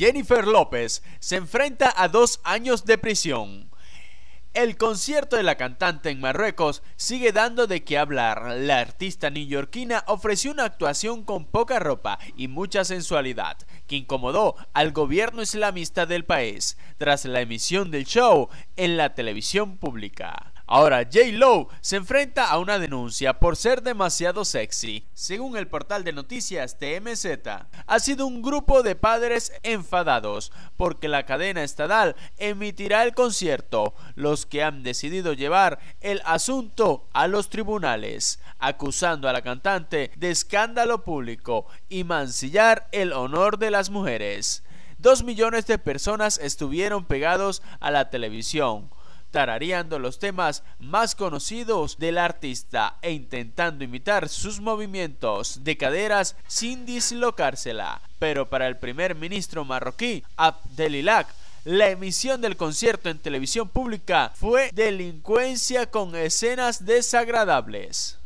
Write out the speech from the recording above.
Jennifer López se enfrenta a dos años de prisión. El concierto de la cantante en Marruecos sigue dando de qué hablar. La artista neoyorquina ofreció una actuación con poca ropa y mucha sensualidad, que incomodó al gobierno islamista del país tras la emisión del show en la televisión pública. Ahora, J. Lowe se enfrenta a una denuncia por ser demasiado sexy. Según el portal de noticias TMZ, ha sido un grupo de padres enfadados porque la cadena estatal emitirá el concierto, los que han decidido llevar el asunto a los tribunales, acusando a la cantante de escándalo público y mancillar el honor de las mujeres. Dos millones de personas estuvieron pegados a la televisión tarareando los temas más conocidos del artista e intentando imitar sus movimientos de caderas sin dislocársela. Pero para el primer ministro marroquí, Abdelilak, la emisión del concierto en televisión pública fue delincuencia con escenas desagradables.